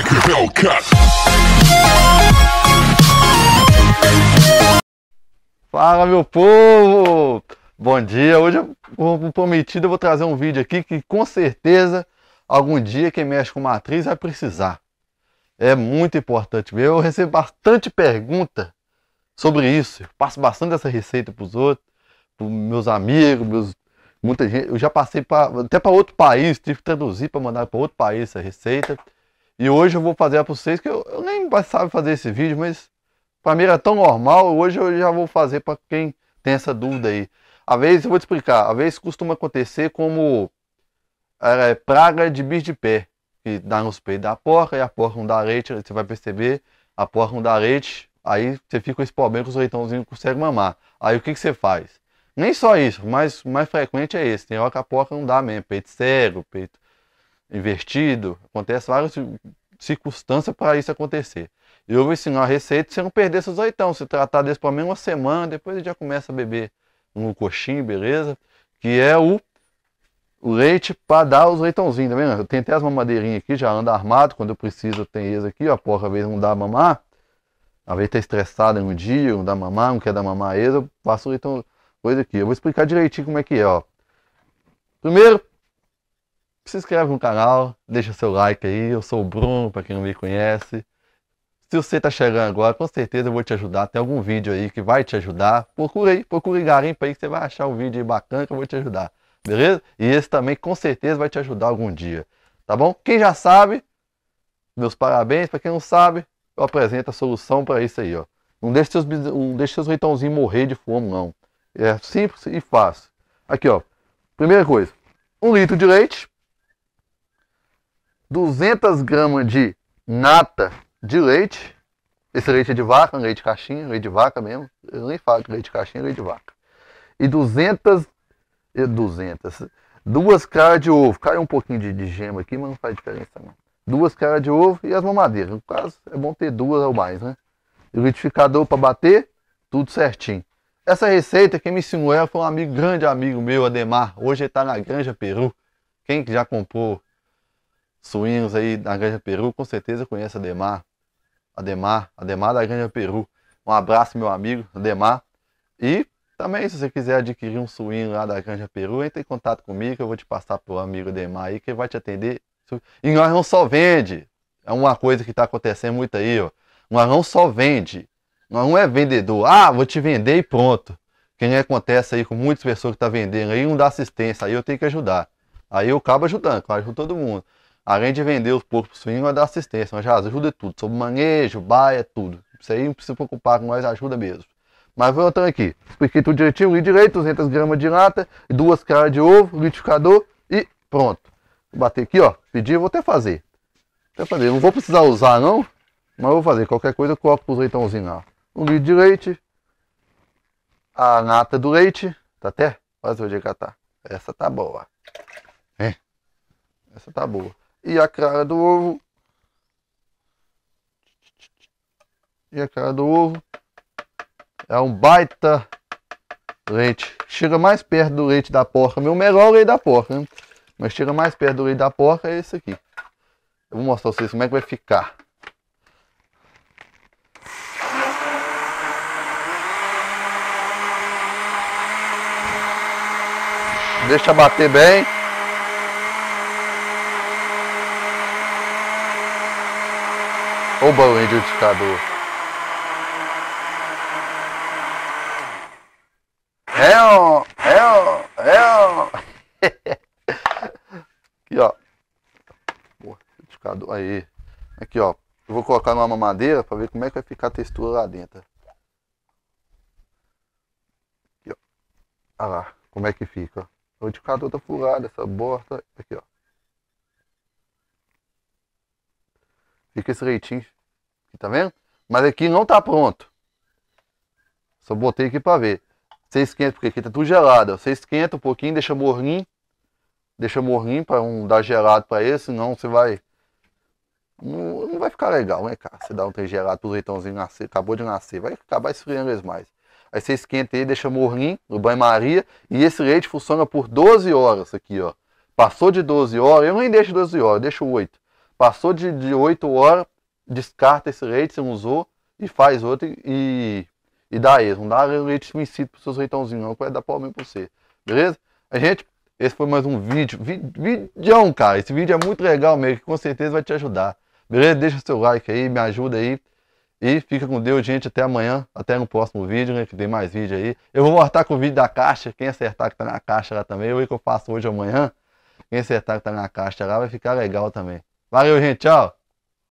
like a Hellcat. Fala meu povo! Bom dia! Hoje, como prometido, eu vou trazer um vídeo aqui que com certeza algum dia quem mexe com matriz vai precisar. É muito importante Eu recebo bastante pergunta sobre isso. Eu passo bastante essa receita para os outros, para meus amigos, meus muita gente. Eu já passei pra, até para outro país, tive que traduzir para mandar para outro país essa receita. E hoje eu vou fazer para vocês, que eu, eu nem sabe fazer esse vídeo, mas para mim era tão normal, hoje eu já vou fazer para quem tem essa dúvida aí. Às vezes, eu vou te explicar, às vezes costuma acontecer como é, praga de bicho de pé, que dá nos peitos da porca e a porca não dá leite, você vai perceber, a porca não dá leite, aí você fica com esse problema que os leitãozinhos conseguem mamar. Aí o que, que você faz? Nem só isso, mas mais frequente é esse, tem hora que a porca não dá mesmo, peito cego, peito invertido, acontece vários circunstância para isso acontecer. Eu vou ensinar a receita você não perder seus oitão. Se tratar desse pelo menos uma semana, depois ele já começa a beber um coxinho, beleza? Que é o, o leite para dar os leitãozinhos, tá vendo? Eu tenho até as mamadeirinhas aqui, já anda armado. Quando eu preciso, tem tenho eles aqui, ó. Porra, às vezes não dá a mamar. Às vezes tá estressado um dia, não dá a mamar, não quer dar mamar eles, eu faço o leitão, coisa aqui. Eu vou explicar direitinho como é que é, ó. Primeiro, se inscreve no canal, deixa seu like aí. Eu sou o Bruno, para quem não me conhece. Se você está chegando agora, com certeza eu vou te ajudar. Tem algum vídeo aí que vai te ajudar. Procura aí, procura garimpa aí que você vai achar um vídeo bacana que eu vou te ajudar. Beleza? E esse também com certeza vai te ajudar algum dia. Tá bom? Quem já sabe, meus parabéns. Para quem não sabe, eu apresento a solução para isso aí, ó. Não deixe seus, não deixe seus leitãozinhos morrer de fome, não. É simples e fácil. Aqui, ó. Primeira coisa. Um litro de leite. 200 gramas de nata de leite. Esse leite é de vaca, leite de caixinha, leite de vaca mesmo. Eu nem falo de é leite de caixinha, é leite de vaca. E 200... 200... Duas caras de ovo. Caiu um pouquinho de, de, gema aqui, mas não faz diferença não. Duas caras de ovo e as mamadeiras. No caso, é bom ter duas ou mais, né? E liquidificador para bater, tudo certinho. Essa receita, quem me ensinou ela foi um amigo, grande amigo meu, Ademar. Hoje ele está na Granja Peru. Quem já comprou suínos aí na Granja Peru, com certeza conhece a a Demar, Demar, a Demar da Granja Peru. Um abraço, meu amigo, Demar. E também, se você quiser adquirir um suíno lá da Granja Peru, entre em contato comigo, que eu vou te passar pro amigo Demar aí, que vai te atender. E nós não só vende. É uma coisa que está acontecendo muito aí, ó. Nós não só vende. Nós não é vendedor. Ah, vou te vender e pronto. Quem acontece aí com muitas pessoas que estão tá vendendo aí, não dá assistência. Aí eu tenho que ajudar. Aí eu acabo ajudando, claro, ajudo todo mundo. Além de vender os porcos pro vai dar assistência. mas já ajuda tudo. Sobre manejo, baia, tudo. Isso aí não precisa preocupar com nós, ajuda mesmo. Mas voltando aqui. Expliquei tudo direitinho, li direito, 200 gramas de lata, duas caras de ovo, liquidificador e pronto. Vou bater aqui, ó. Pedir, vou até fazer. Vou até fazer. Não vou precisar usar, não. Mas vou fazer. Qualquer coisa eu coloco os leitãozinhos lá. Um litro de leite. A nata do leite. Tá até? Quase onde é que ela tá. Essa tá boa. É. Essa tá boa e a clara do ovo. E a clara do ovo é um baita leite. Chega mais perto do leite da porca. Meu melhor leite da porca, Mas chega mais perto do leite da porca é esse aqui. Eu vou mostrar pra vocês como é que vai ficar. Deixa bater bem. ou balão ditador. É, ó, é, ó, é, ó. Aqui, ó. Boa, liquidificador. Aí. Aqui, ó. Eu vou colocar numa mamadeira para ver como é que vai ficar a textura lá dentro. Aqui, ó. Olha lá, como é que fica, O indicador tá furado, essa borda. Aqui, ó. Fica esse reitinho. Aqui, tá vendo? Mas aqui não tá pronto. Só botei aqui pra ver. Você esquenta, porque aqui tá tudo gelado. Você esquenta um pouquinho, deixa morninho. Deixa morninho pra não dar gelado pra ele, senão você vai... Não, não, vai ficar legal, né, cara? Você dá um trem gelado pro leitãozinho nascer, acabou de nascer. Vai acabar esfriando eles mais. Aí você esquenta aí, deixa morninho no banho-maria. E esse leite funciona por 12 horas aqui, ó. Passou de 12 horas, eu nem deixo 12 horas, deixo 8. Passou de, de 8 horas, descarta esse leite, você não usou, e faz outro e, e dá erro. Não dá leite suicídio para os seus leitãozinhos, não, que vai dar problema para você. Beleza? A gente, esse foi mais um vídeo. Vídeo, cara. Esse vídeo é muito legal mesmo, que com certeza vai te ajudar. Beleza? Deixa seu like aí, me ajuda aí. E fica com Deus, gente. Até amanhã. Até no próximo vídeo, né? Que tem mais vídeo aí. Eu vou voltar com o vídeo da caixa. Quem acertar que tá na caixa lá também. o que eu faço hoje ou amanhã. Quem acertar que tá na caixa lá vai ficar legal também. Valeu, gente. Tchau.